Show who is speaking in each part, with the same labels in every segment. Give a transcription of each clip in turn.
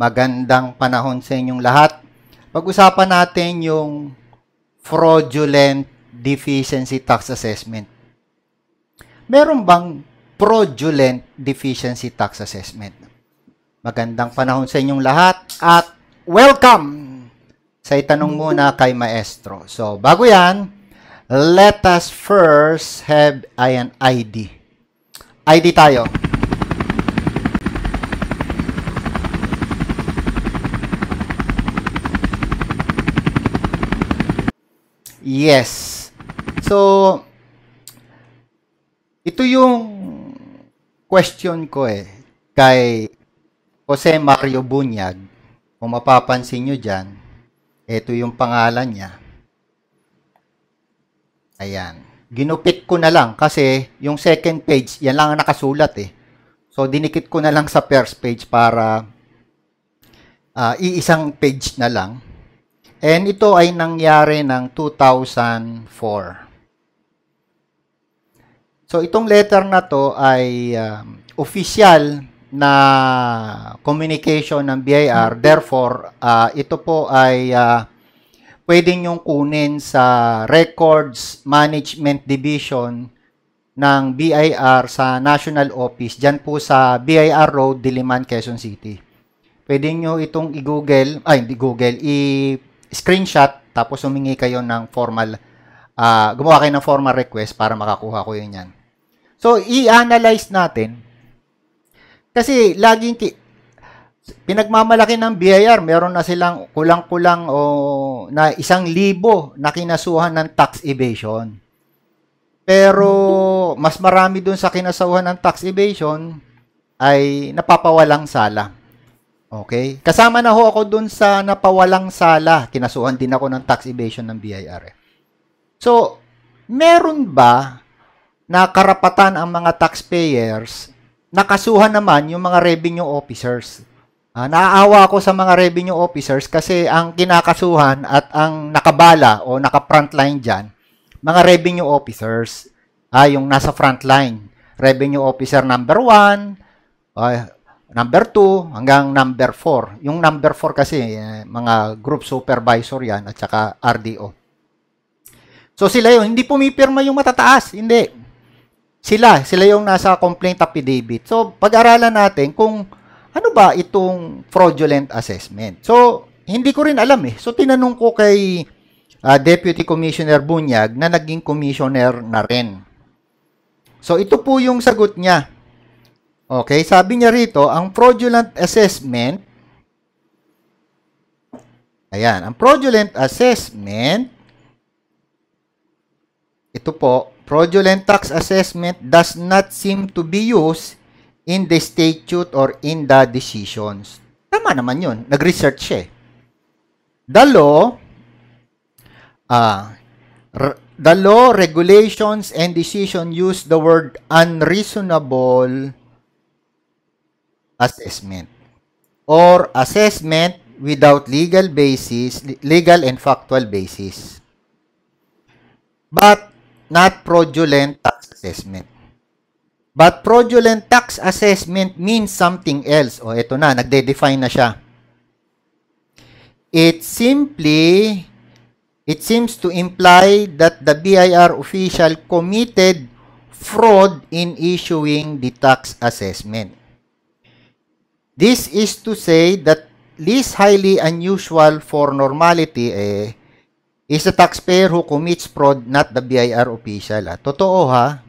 Speaker 1: Magandang panahon sa inyong lahat. Pag-usapan natin yung fraudulent deficiency tax assessment. Meron bang fraudulent deficiency tax assessment? Magandang panahon sa inyong lahat at welcome sa itanong muna kay Maestro. So, bago yan, let us first have an ID. ID tayo. Yes. So, ito yung question ko eh kay Jose Mario Bunyag. Kung mapapansin nyo dyan, ito yung pangalan niya. Ayan. Ginupit ko na lang kasi yung second page, yan lang ang nakasulat eh. So, dinikit ko na lang sa first page para uh, iisang page na lang And ito ay nangyari ng 2004. So itong letter na to ay um, official na communication ng BIR. Therefore, uh, ito po ay uh, pwede nyong kunin sa Records Management Division ng BIR sa National Office. Diyan po sa BIR Road, Diliman, Quezon City. Pwede nyo itong i-google, ay hindi google, i screenshot tapos humingi kayo ng formal uh, gumawa kayo ng formal request para makakuha ko yun yan. So, i-analyze natin kasi laging ki- pinagmamalaki ng BIR, meron na silang kulang-kulang o na isang libo na kinasuhan ng tax evasion. Pero mas marami dun sa kinasuhan ng tax evasion ay napapawalang sala. Okay? Kasama na ho ako dun sa napawalang sala. Kinasuhan din ako ng tax evasion ng BIR. So, meron ba na karapatan ang mga taxpayers nakasuhan naman yung mga revenue officers. Ah, naaawa ako sa mga revenue officers kasi ang kinakasuhan at ang nakabala o naka-frontline dyan, mga revenue officers, ah, yung nasa frontline. Revenue officer number 1, uh, ah, number 2 hanggang number 4. Yung number 4 kasi eh, mga group supervisor yan at saka RDO. So sila yung hindi pumipirma yung matataas, hindi. Sila, sila yung nasa complaint affidavit. So pag-aralan natin kung ano ba itong fraudulent assessment. So hindi ko rin alam eh. So tinanong ko kay uh, Deputy Commissioner Bunyag na naging commissioner na rin. So ito po yung sagot niya. Okay, sabi niya rito, ang fraudulent assessment, ayan, ang fraudulent assessment, ito po, fraudulent tax assessment does not seem to be used in the statute or in the decisions. Tama naman yun. nagresearch siya eh. The law, uh, the law, regulations, and decision use the word unreasonable assessment or assessment without legal basis, legal and factual basis. But not fraudulent tax assessment. But fraudulent tax assessment means something else. O, ito na, nagde-define na siya. It simply, it seems to imply that the BIR official committed fraud in issuing the tax assessment. This is to say that least highly unusual for normality eh, is a taxpayer who commits fraud, not the BIR official. Ah, totoo ha.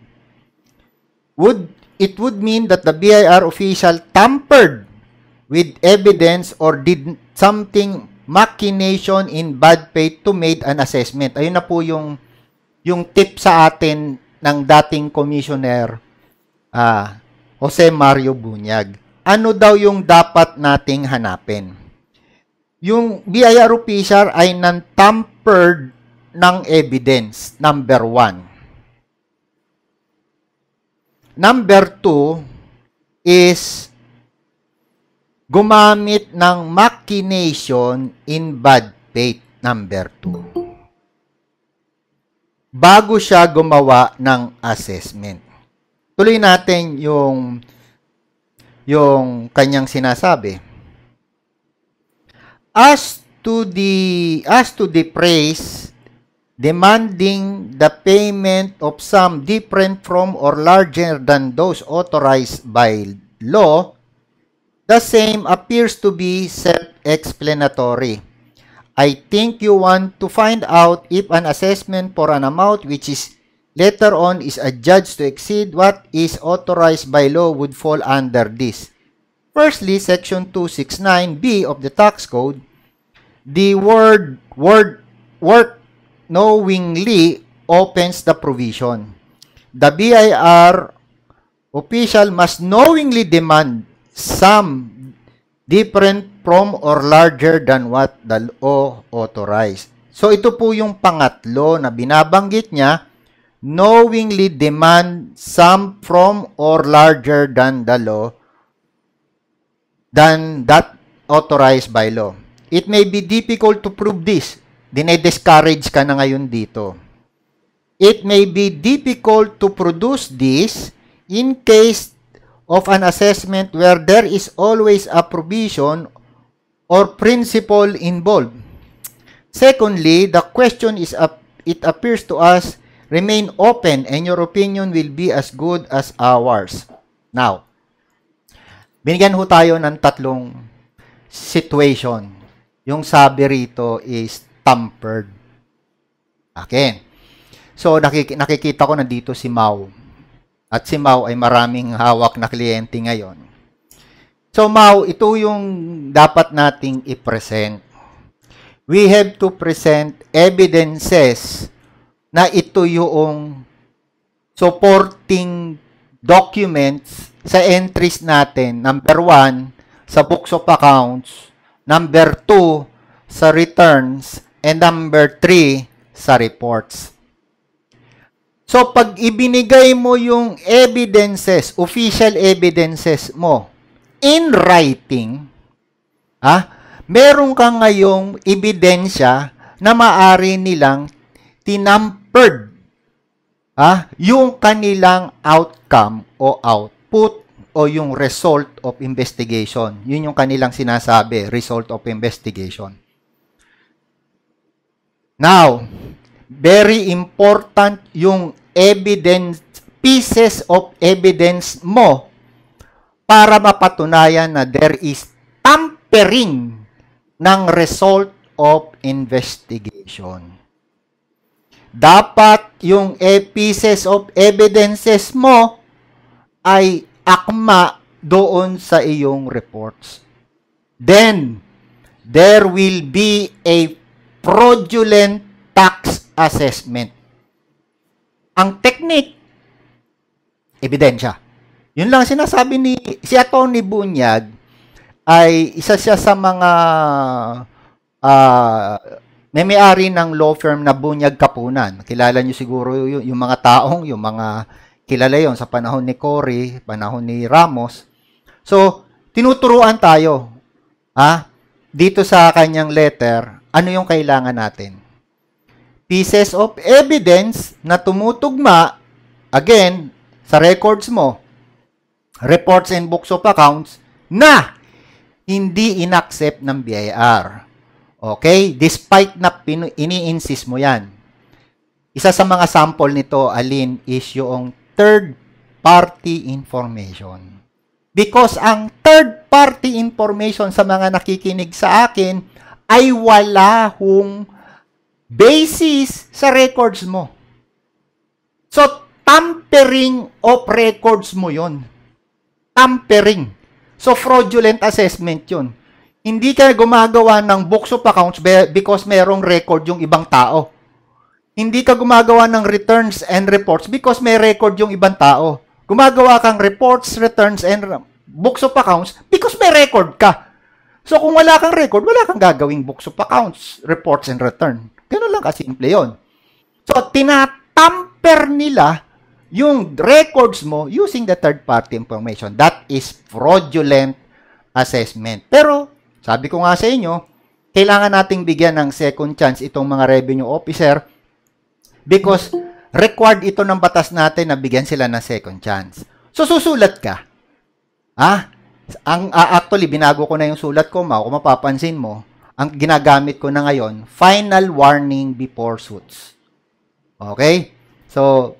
Speaker 1: Would, it would mean that the BIR official tampered with evidence or did something machination in bad faith to made an assessment. Ayun na po yung yung tip sa atin ng dating commissioner uh, Jose Mario Bunyag ano daw yung dapat nating hanapin? Yung BIR official ay non-tampered ng evidence, number one. Number two is gumamit ng machination in bad faith, number two. Bago siya gumawa ng assessment. Tuloy natin yung yung kanyang sinasabi. As to the as to the praise demanding the payment of some different from or larger than those authorized by law, the same appears to be self-explanatory. I think you want to find out if an assessment for an amount which is later on is a judge to exceed what is authorized by law would fall under this. Firstly, Section 269B of the Tax Code, the word, word work knowingly opens the provision. The BIR official must knowingly demand some different from or larger than what the law authorized. So ito po yung pangatlo na binabanggit niya knowingly demand some from or larger than the law than that authorized by law. It may be difficult to prove this. Dine-discourage ka na ngayon dito. It may be difficult to produce this in case of an assessment where there is always a provision or principle involved. Secondly, the question is, it appears to us Remain open and your opinion will be as good as ours. Now, binigyan ho tayo ng tatlong situation. Yung sabi rito is tampered. Okay. So, nakik- nakikita ko na dito si Mao. At si Mao ay maraming hawak na kliyente ngayon. So, Mao, ito yung dapat nating i-present. We have to present evidences na ito yung supporting documents sa entries natin. Number one, sa books of accounts. Number two, sa returns. And number three, sa reports. So, pag ibinigay mo yung evidences, official evidences mo, in writing, ah, meron ka ngayong ebidensya na maari nilang tinampered ah, yung kanilang outcome o output o yung result of investigation. Yun yung kanilang sinasabi, result of investigation. Now, very important yung evidence, pieces of evidence mo para mapatunayan na there is tampering ng result of investigation dapat yung pieces of evidences mo ay akma doon sa iyong reports. Then, there will be a fraudulent tax assessment. Ang technique, ebidensya. Yun lang sinasabi ni si Attorney Bunyag ay isa siya sa mga uh, may may-ari ng law firm na Bunyag Kapunan. Kilala nyo siguro yung, yung mga taong, yung mga kilala yon sa panahon ni Cory, panahon ni Ramos. So, tinuturuan tayo ha, dito sa kanyang letter, ano yung kailangan natin? Pieces of evidence na tumutugma, again, sa records mo, reports and books of accounts, na hindi inaccept ng BIR. Okay? Despite na pin- ini-insist mo yan. Isa sa mga sample nito, Alin, is yung third party information. Because ang third party information sa mga nakikinig sa akin ay wala hong basis sa records mo. So, tampering of records mo yon. Tampering. So, fraudulent assessment yon. Hindi ka gumagawa ng books of accounts because merong record yung ibang tao. Hindi ka gumagawa ng returns and reports because may record yung ibang tao. Gumagawa kang reports, returns, and books of accounts because may record ka. So kung wala kang record, wala kang gagawing books of accounts, reports, and return. Ganun lang simple yon. So tinatamper nila yung records mo using the third-party information. That is fraudulent assessment. Pero sabi ko nga sa inyo, kailangan nating bigyan ng second chance itong mga revenue officer because required ito ng batas natin na bigyan sila ng second chance. So susulat ka. Ah, ang uh, actually binago ko na yung sulat ko, ma, kung mapapansin mo, ang ginagamit ko na ngayon, final warning before suits. Okay? So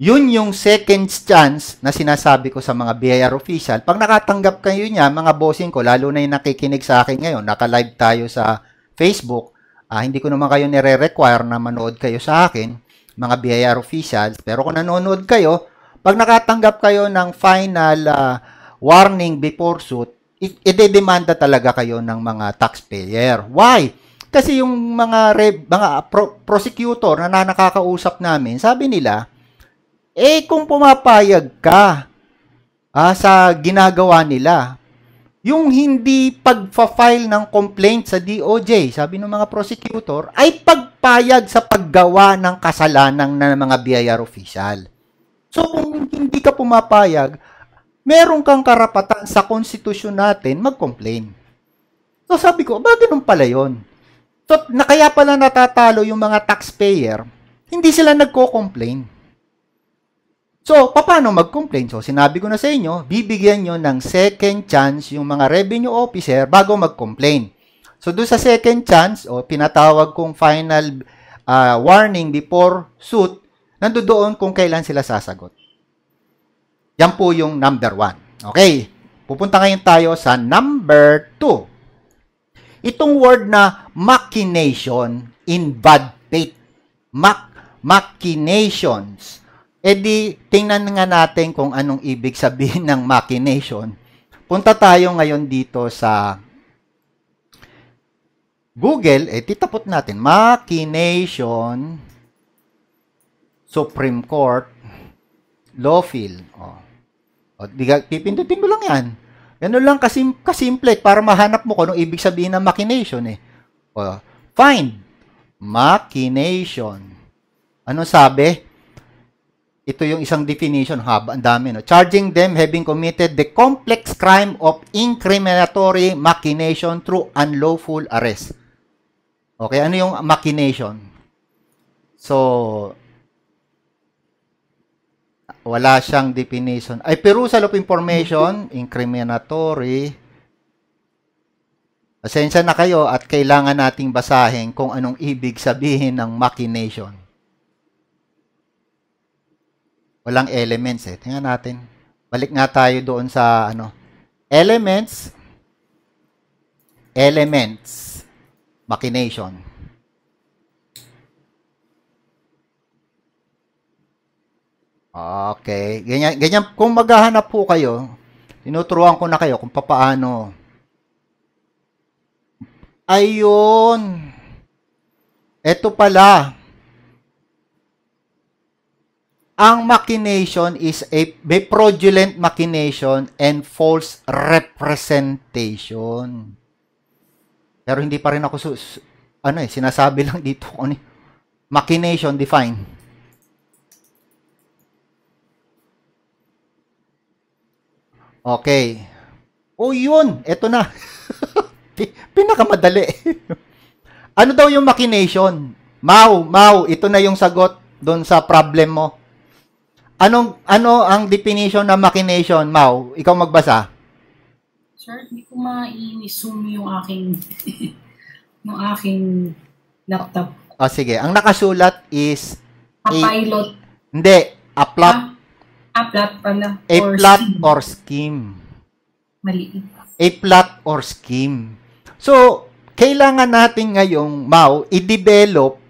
Speaker 1: yun yung second chance na sinasabi ko sa mga BIR official. Pag nakatanggap kayo niya, mga bossing ko, lalo na yung nakikinig sa akin ngayon, naka-live tayo sa Facebook, ah, hindi ko naman kayo nire-require na manood kayo sa akin, mga BIR officials. Pero kung nanonood kayo, pag nakatanggap kayo ng final uh, warning before suit, i-demanda talaga kayo ng mga taxpayer. Why? Kasi yung mga, re- mga pro- prosecutor na nakakausap namin, sabi nila, eh kung pumapayag ka ah, sa ginagawa nila, yung hindi pagfa-file ng complaint sa DOJ, sabi ng mga prosecutor, ay pagpayag sa paggawa ng kasalanan ng mga BIR official. So kung hindi ka pumapayag, meron kang karapatan sa konstitusyon natin mag-complain. So sabi ko, ba ganun pala yun? So na kaya pala natatalo yung mga taxpayer, hindi sila nagko-complain. So, paano mag-complain? So, sinabi ko na sa inyo, bibigyan nyo ng second chance yung mga revenue officer bago mag-complain. So, doon sa second chance, o pinatawag kong final uh, warning before suit, doon kung kailan sila sasagot. Yan po yung number one. Okay, pupunta ngayon tayo sa number two. Itong word na machination in bad faith. Mac machinations E di, tingnan nga natin kung anong ibig sabihin ng machination. Punta tayo ngayon dito sa Google, eh, titapot natin, machination, Supreme Court, law field. O, oh. o oh, pipindutin mo lang yan. Ganun lang kasim, kasimple para mahanap mo kung anong ibig sabihin ng machination eh. O, oh, find, machination. Ano sabi? Ito yung isang definition, haba, ang dami. No? Charging them having committed the complex crime of incriminatory machination through unlawful arrest. Okay, ano yung machination? So, wala siyang definition. Ay, perusal of information, incriminatory. Pasensya na kayo at kailangan nating basahin kung anong ibig sabihin ng machination. Walang elements eh. Tingnan natin. Balik nga tayo doon sa ano. Elements. Elements. Machination. Okay. Ganyan, ganyan. Kung maghahanap po kayo, tinuturuan ko na kayo kung papaano. Ayun. Ito pala. Ang machination is a, a fraudulent machination and false representation. Pero hindi pa rin ako sus, ano eh, sinasabi lang dito ko ano ni eh. machination define. Okay. O oh, yun, eto na. Pinakamadali. ano daw yung machination? Mau, mau, ito na yung sagot doon sa problem mo. Anong ano ang definition ng machination, Mao? Ikaw magbasa. Sir, hindi ko ma-zoom i yung aking yung aking laptop. O oh, sige, ang nakasulat is a, a pilot. Hindi, a plot. Ah, a plot pala. A or plot scheme. or scheme. Mali. A plot or scheme. So, kailangan natin ngayong, Mao i-develop,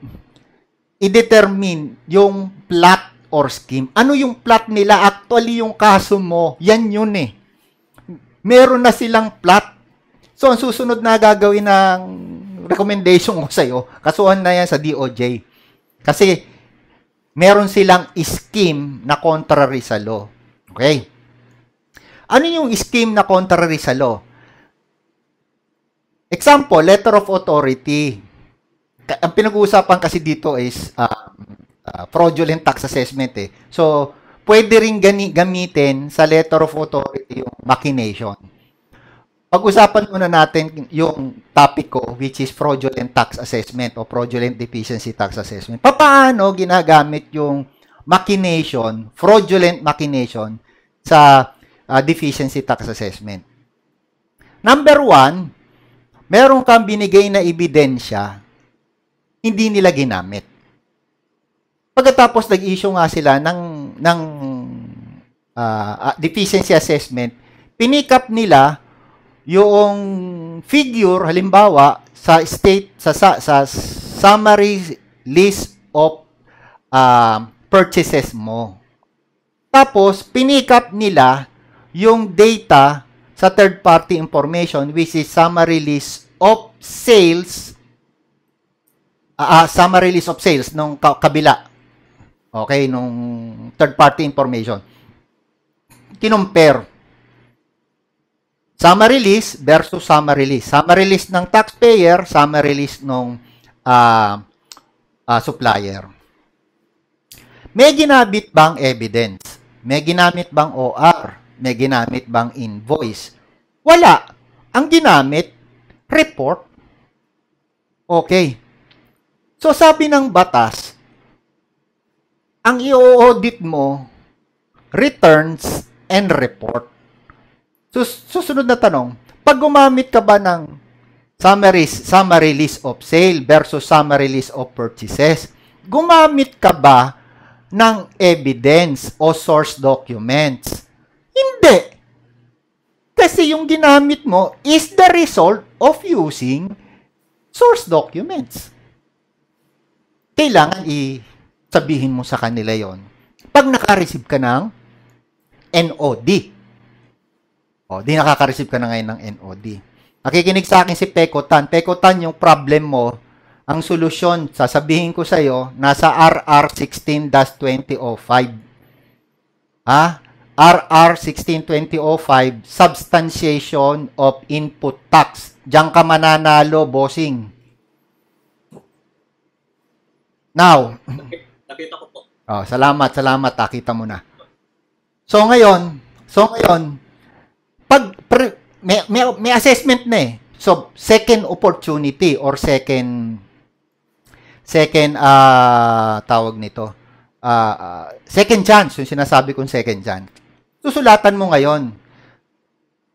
Speaker 1: i-determine yung plot or scheme. Ano yung plot nila? Actually, yung kaso mo, yan yun eh. Meron na silang plot. So, ang susunod na gagawin ng recommendation ko sa'yo, kasuhan na yan sa DOJ. Kasi, meron silang scheme na contrary sa law. Okay? Ano yung scheme na contrary sa law? Example, letter of authority. Ang pinag-uusapan kasi dito is uh, Ah, fraudulent tax assessment eh. So, pwede rin gani- gamitin sa letter of authority yung machination. Pag-usapan muna natin yung topic ko which is fraudulent tax assessment o fraudulent deficiency tax assessment. Paano ginagamit yung machination, fraudulent machination sa uh, deficiency tax assessment? Number one, meron kang binigay na ebidensya, hindi nila ginamit. Pagkatapos nag-issue nga sila ng ng uh, deficiency assessment, pinick up nila yung figure halimbawa sa state sa sa, sa summary list of uh, purchases mo. Tapos pinick up nila yung data sa third party information which is summary list of sales uh, summary list of sales nung kabila okay, nung third party information. Kinumpare. Summary release versus summary release. Summary release ng taxpayer, summary release nung uh, uh, supplier. May ginamit bang evidence? May ginamit bang OR? May ginamit bang invoice? Wala. Ang ginamit, report. Okay. So sabi ng batas, ang i-audit mo, returns and report. Sus- susunod na tanong, pag gumamit ka ba ng summaries, summary list of sale versus summary list of purchases, gumamit ka ba ng evidence o source documents? Hindi. Kasi yung ginamit mo is the result of using source documents. Kailangan i sabihin mo sa kanila yon pag naka-receive ka ng NOD. O, di nakaka-receive ka na ngayon ng NOD. Nakikinig sa akin si Pekotan. Pekotan, yung problem mo, ang solusyon, sasabihin ko sa iyo, nasa RR16-2005. Ha? RR16-2005, Substantiation of Input Tax. Diyan ka mananalo, bossing. Now, Nakita ko po. Oh, salamat, salamat. Nakita mo na. So ngayon, so ngayon, pag pre, may, may, may assessment na eh. So second opportunity or second second uh, tawag nito. Uh, uh, second chance, yung sinasabi kong second chance. Susulatan mo ngayon.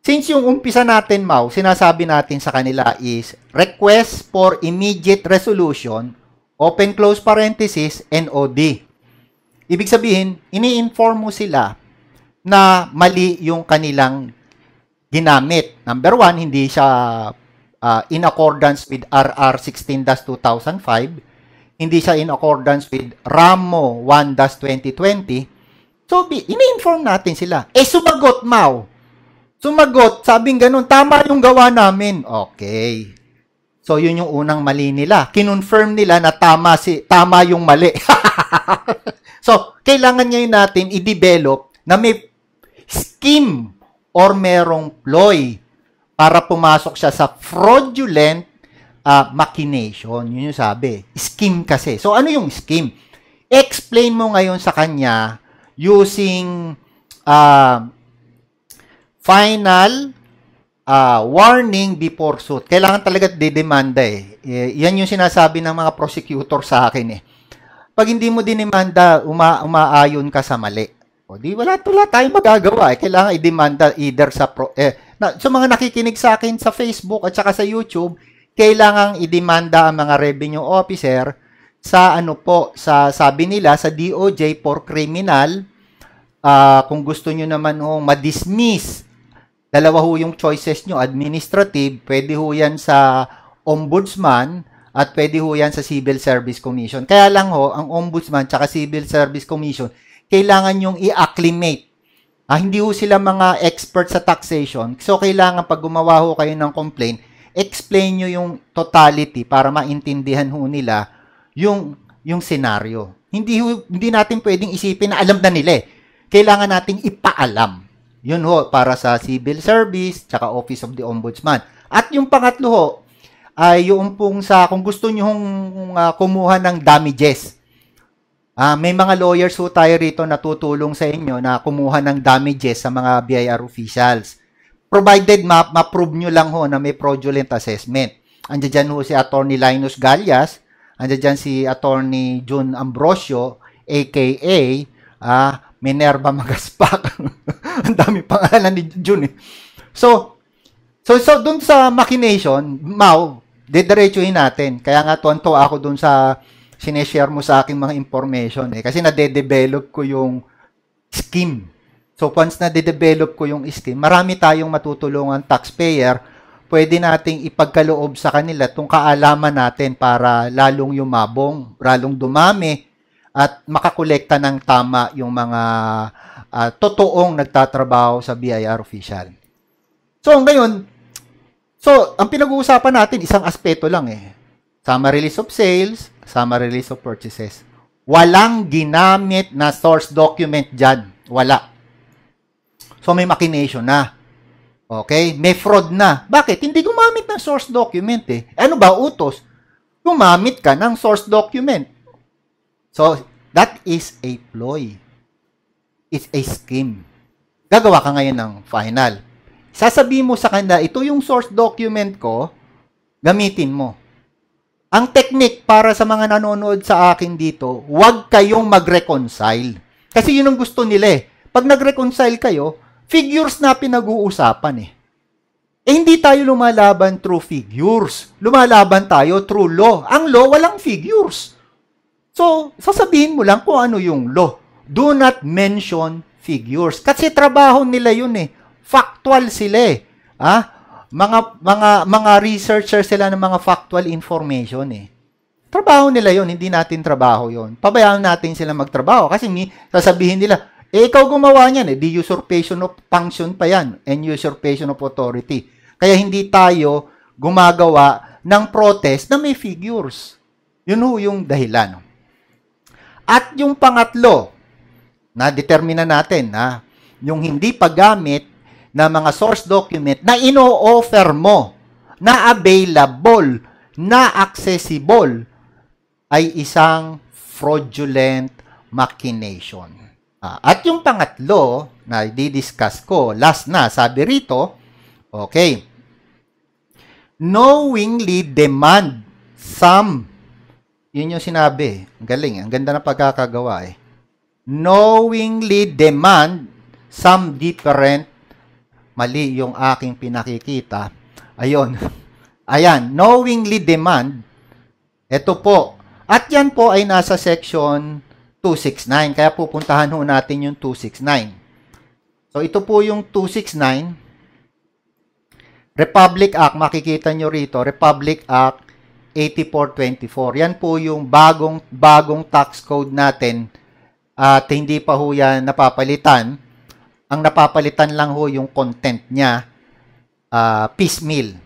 Speaker 1: Since yung umpisa natin, Mau, sinasabi natin sa kanila is request for immediate resolution open close parenthesis, NOD. Ibig sabihin, ini-inform mo sila na mali yung kanilang ginamit. Number one, hindi siya uh, in accordance with RR 16-2005. Hindi siya in accordance with RAMO 1-2020. So, ini-inform natin sila. Eh, sumagot, Mao. Sumagot, sabing ganun, tama yung gawa namin. Okay. So yun yung unang mali nila. Kinonfirm nila na tama si tama yung mali. so kailangan ngayon natin i-develop na may scheme or merong ploy para pumasok siya sa fraudulent uh, machination. Yun yung sabi. Scheme kasi. So ano yung scheme? Explain mo ngayon sa kanya using uh, final uh, warning before suit. Kailangan talaga didemanda eh. eh. Yan yung sinasabi ng mga prosecutor sa akin eh. Pag hindi mo dinemanda, uma, umaayon ka sa mali. O di wala tula tayong magagawa eh. Kailangan i-demanda either sa pro, eh na, sa mga nakikinig sa akin sa Facebook at saka sa YouTube, kailangan i-demanda ang mga revenue officer sa ano po sa sabi nila sa DOJ for criminal uh, kung gusto niyo naman hong ma-dismiss Dalawa ho yung choices nyo, administrative, pwede ho yan sa ombudsman, at pwede ho yan sa Civil Service Commission. Kaya lang ho, ang Ombudsman at Civil Service Commission, kailangan yung i-acclimate. Ah, hindi ho sila mga expert sa taxation. So, kailangan pag gumawa ho kayo ng complaint, explain nyo yung totality para maintindihan ho nila yung, yung scenario. Hindi, ho, hindi natin pwedeng isipin na alam na nila eh. Kailangan nating ipaalam. Yun ho, para sa civil service, tsaka office of the ombudsman. At yung pangatlo ho, ay yung pong sa, kung gusto nyo hong uh, kumuha ng damages. Uh, may mga lawyers ho tayo rito na tutulong sa inyo na kumuha ng damages sa mga BIR officials. Provided ma- ma-prove nyo lang ho na may fraudulent assessment. Andiyan dyan ho si Attorney Linus Gallias, andiyan dyan si Attorney June Ambrosio, aka uh, Minerva Magaspak. Ang dami pangalan ni June eh. So, so, so dun sa machination, Mau, dediretsuhin natin. Kaya nga tuwan ako dun sa sineshare mo sa aking mga information eh. Kasi nade-develop ko yung scheme. So once na de-develop ko yung scheme, marami tayong matutulungan taxpayer, pwede nating ipagkaloob sa kanila itong kaalaman natin para lalong yumabong, lalong dumami, at makakolekta ng tama yung mga uh, totoong nagtatrabaho sa BIR official. So ngayon, so ang pinag-uusapan natin isang aspeto lang eh. Summary release of sales, summary release of purchases. Walang ginamit na source document dyan. Wala. So may machination na. Okay? May fraud na. Bakit? Hindi gumamit ng source document eh. Ano ba utos? Gumamit ka ng source document. So, that is a ploy. It's a scheme. Gagawa ka ngayon ng final. Sasabihin mo sa kanila, ito yung source document ko, gamitin mo. Ang technique para sa mga nanonood sa akin dito, huwag kayong mag-reconcile. Kasi yun ang gusto nila eh. Pag nag-reconcile kayo, figures na pinag-uusapan eh. Eh, hindi tayo lumalaban through figures. Lumalaban tayo through law. Ang law, walang figures. So, sasabihin mo lang kung ano yung law. Do not mention figures. Kasi trabaho nila yun eh. Factual sila eh. Ha? Ah? Mga, mga, mga researcher sila ng mga factual information eh. Trabaho nila yon hindi natin trabaho yon Pabayaan natin sila magtrabaho kasi may, sasabihin nila, eh, ikaw gumawa niyan eh, the usurpation of function pa yan and usurpation of authority. Kaya hindi tayo gumagawa ng protest na may figures. Yun ho yung dahilan. At yung pangatlo, na determina natin na yung hindi paggamit na mga source document na ino-offer mo na available, na accessible ay isang fraudulent machination. Ah, at yung pangatlo na didiscuss ko last na, sabi rito, okay, knowingly demand some yun yung sinabi. Ang galing. Ang ganda ng pagkakagawa eh. Knowingly demand some different mali yung aking pinakikita. Ayun. Ayan. Knowingly demand. Ito po. At yan po ay nasa section 269. Kaya pupuntahan ho natin yung 269. So, ito po yung 269. Republic Act, makikita nyo rito, Republic Act 8424. Yan po yung bagong bagong tax code natin at hindi pa ho yan napapalitan. Ang napapalitan lang ho yung content niya uh, piecemeal.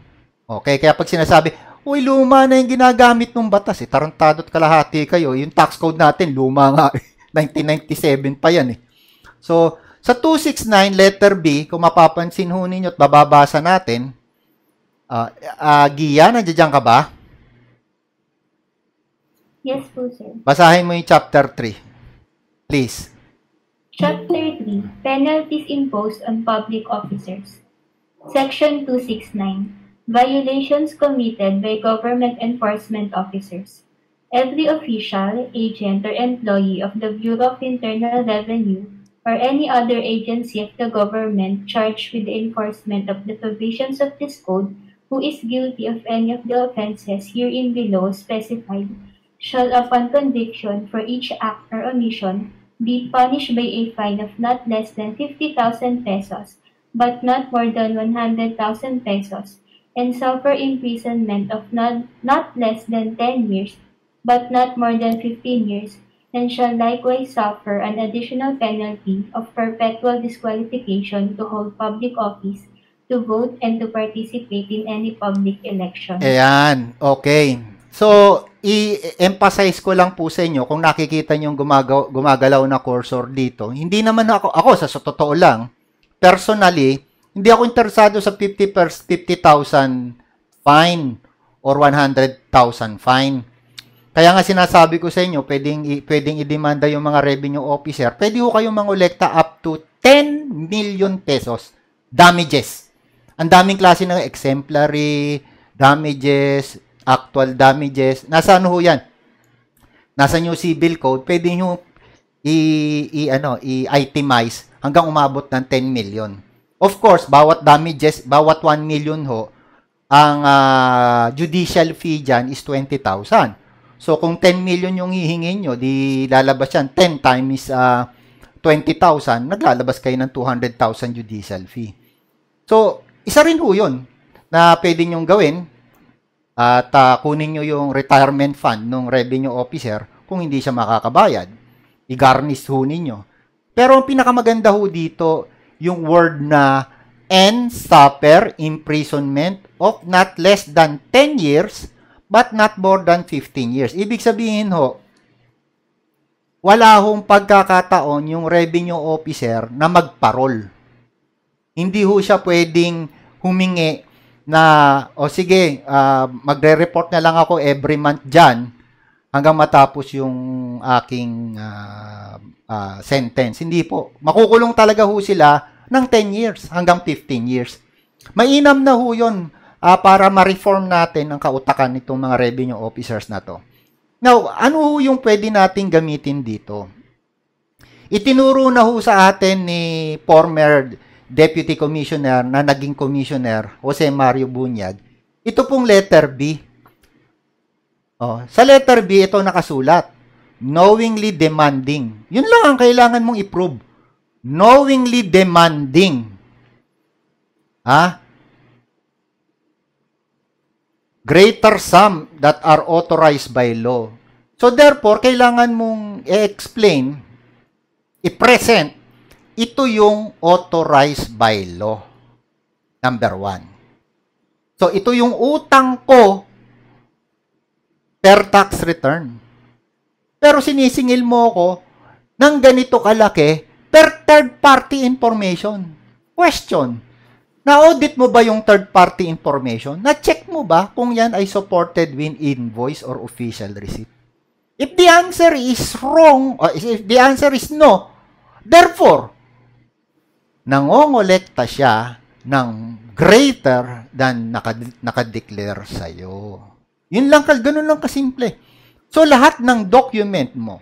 Speaker 1: Okay, kaya pag sinasabi, uy, luma na yung ginagamit ng batas, eh, tarantado't kalahati kayo, yung tax code natin, luma nga, 1997 eh. pa yan eh. So, sa 269 letter B, kung mapapansin ho ninyo at bababasa natin, uh, uh, Gia, nandiyan ka ba? Yes po, sir. Basahin mo yung chapter 3. Please. Chapter 3, Penalties Imposed on Public Officers. Section 269, Violations Committed by Government Enforcement Officers. Every official, agent, or employee of the Bureau of Internal Revenue or any other agency of the government charged with the enforcement of the provisions of this code who is guilty of any of the offenses herein below specified shall upon conviction for each act or omission be punished by a fine of not less than 50,000 pesos, but not more than 100,000 pesos, and suffer imprisonment of not, not less than 10 years, but not more than 15 years, and shall likewise suffer an additional penalty of perpetual disqualification to hold public office, to vote, and to participate in any public election. Ayan, okay. So, i-emphasize ko lang po sa inyo kung nakikita niyo gumagaw, gumagalaw na cursor dito. Hindi naman ako ako sa so, totoo lang, personally, hindi ako interesado sa 50 per 50,000 fine or 100,000 fine. Kaya nga sinasabi ko sa inyo, pwedeng pwedeng i-demanda yung mga revenue officer. Pwede ko kayong mangolekta up to 10 million pesos damages. Ang daming klase ng exemplary, damages, actual damages. Nasa ano ho yan? Nasa new civil code, pwede niyo i, i ano, i-itemize hanggang umabot ng 10 million. Of course, bawat damages, bawat 1 million ho, ang uh, judicial fee diyan is 20,000. So, kung 10 million yung hihingin niyo, di lalabas yan. 10 times uh, ah, 20,000, naglalabas kayo ng 200,000 judicial fee. So, isa rin ho yun na pwede nyong gawin at uh, kunin nyo yung retirement fund ng revenue officer kung hindi siya makakabayad. I-garnish ho ninyo. Pero ang pinakamaganda ho dito, yung word na and suffer imprisonment of not less than 10 years but not more than 15 years. Ibig sabihin ho, wala hong pagkakataon yung revenue officer na magparol. Hindi ho siya pwedeng humingi na, o oh, sige, uh, magre-report na lang ako every month dyan hanggang matapos yung aking uh, uh, sentence. Hindi po. Makukulong talaga ho sila ng 10 years hanggang 15 years. Mainam na ho yun uh, para ma-reform natin ang kautakan nitong mga revenue officers na to. Now, ano ho yung pwede nating gamitin dito? Itinuro na ho sa atin ni former Deputy Commissioner na naging Commissioner, Jose Mario Bunyag, ito pong letter B. Oh, sa letter B, ito nakasulat. Knowingly demanding. Yun lang ang kailangan mong i-prove. Knowingly demanding. Ha? Greater sum that are authorized by law. So therefore, kailangan mong i-explain, i-present ito yung authorized by law. Number one. So, ito yung utang ko per tax return. Pero sinisingil mo ako ng ganito kalaki per third party information. Question, na-audit mo ba yung third party information? Na-check mo ba kung yan ay supported with invoice or official receipt? If the answer is wrong, or uh, if the answer is no, therefore, nangongolekta siya ng greater than nakade- nakadeclare iyo. Yun lang, ganun lang kasimple. So, lahat ng document mo,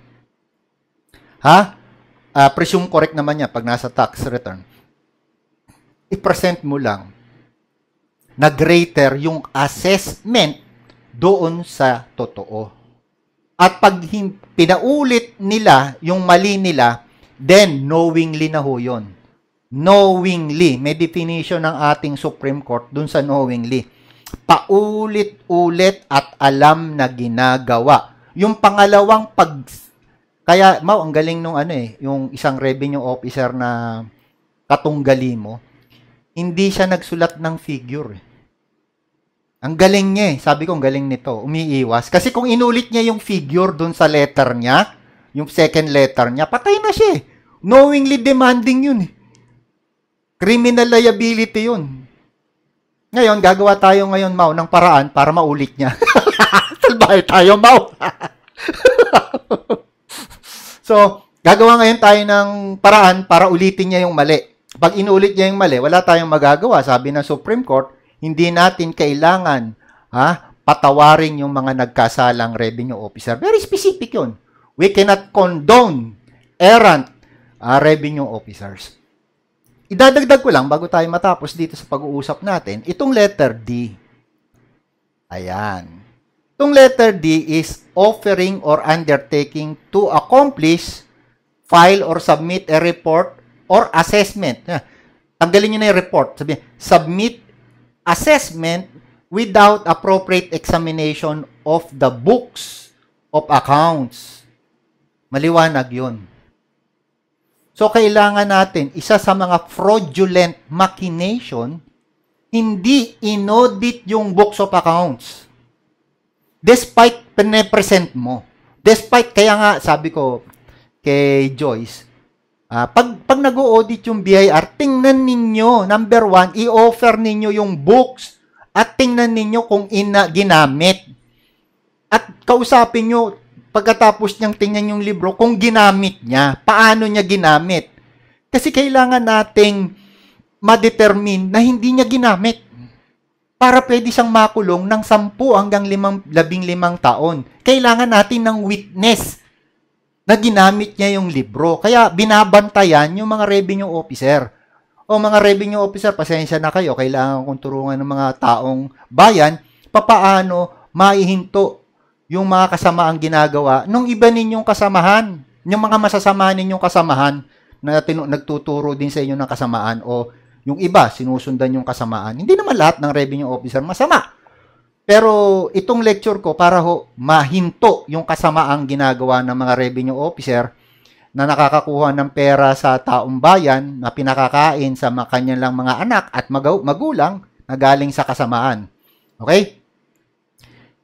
Speaker 1: ha? Uh, presume correct naman niya pag nasa tax return. I-present mo lang na greater yung assessment doon sa totoo. At pag pinaulit nila yung mali nila, then knowingly na ho yun knowingly. May definition ng ating Supreme Court dun sa knowingly. Paulit-ulit at alam na ginagawa. Yung pangalawang pag... Kaya, Mau, ang galing nung ano eh, yung isang revenue officer na katunggali mo, hindi siya nagsulat ng figure eh. Ang galing niya eh. Sabi ko, ang galing nito. Umiiwas. Kasi kung inulit niya yung figure dun sa letter niya, yung second letter niya, patay na siya eh. Knowingly demanding yun eh. Criminal liability yun. Ngayon, gagawa tayo ngayon, Mau, ng paraan para maulit niya. Salbahe tayo, Mau. so, gagawa ngayon tayo ng paraan para ulitin niya yung mali. Pag inulit niya yung mali, wala tayong magagawa. Sabi ng Supreme Court, hindi natin kailangan ha, patawarin yung mga nagkasalang revenue officer. Very specific yun. We cannot condone errant uh, revenue officers. Idadagdag ko lang bago tayo matapos dito sa pag-uusap natin, itong letter D. Ayan. Itong letter D is offering or undertaking to accomplish, file or submit a report or assessment. Tanggalin nyo na yung report. Sabihin, submit assessment without appropriate examination of the books of accounts. Maliwanag yun. So, kailangan natin, isa sa mga fraudulent machination, hindi inaudit yung books of accounts. Despite pinapresent mo. Despite, kaya nga, sabi ko kay Joyce, uh, pag, pag nag-audit yung BIR, tingnan ninyo, number one, i-offer ninyo yung books at tingnan ninyo kung ina, ginamit. At kausapin nyo, pagkatapos niyang tingnan yung libro, kung ginamit niya, paano niya ginamit. Kasi kailangan nating madetermine na hindi niya ginamit para pwede siyang makulong ng 10 hanggang 15 taon. Kailangan natin ng witness na ginamit niya yung libro. Kaya binabantayan yung mga revenue officer. O mga revenue officer, pasensya na kayo, kailangan kong turungan ng mga taong bayan papaano maihinto yung mga kasamaang ginagawa nung iba ninyong kasamahan, yung mga masasama ninyong kasamahan na tinu- nagtuturo din sa inyo ng kasamaan o yung iba sinusundan yung kasamaan. Hindi naman lahat ng revenue officer masama. Pero itong lecture ko para ho mahinto yung kasamaang ginagawa ng mga revenue officer na nakakakuha ng pera sa taong bayan na pinakakain sa mga kanyang lang mga anak at magulang na galing sa kasamaan. Okay?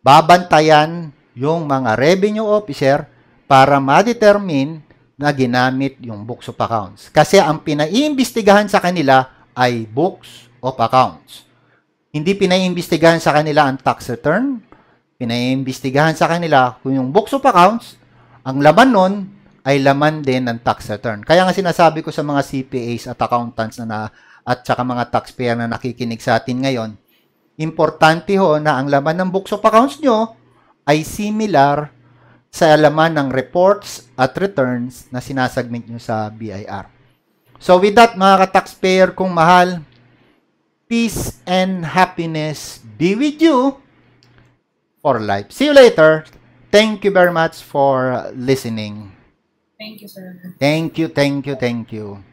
Speaker 1: babantayan yung mga revenue officer para ma-determine na ginamit yung books of accounts. Kasi ang pinaiimbestigahan sa kanila ay books of accounts. Hindi pinaiimbestigahan sa kanila ang tax return, pinaiimbestigahan sa kanila kung yung books of accounts, ang laman nun ay laman din ng tax return. Kaya nga sinasabi ko sa mga CPAs at accountants na, na at saka mga taxpayer na nakikinig sa atin ngayon, Importante ho na ang laman ng books of accounts nyo ay similar sa laman ng reports at returns na sinasubmit nyo sa BIR. So with that, mga ka-taxpayer kong mahal, peace and happiness be with you for life. See you later. Thank you very much for listening. Thank you, sir. Thank you, thank you, thank you.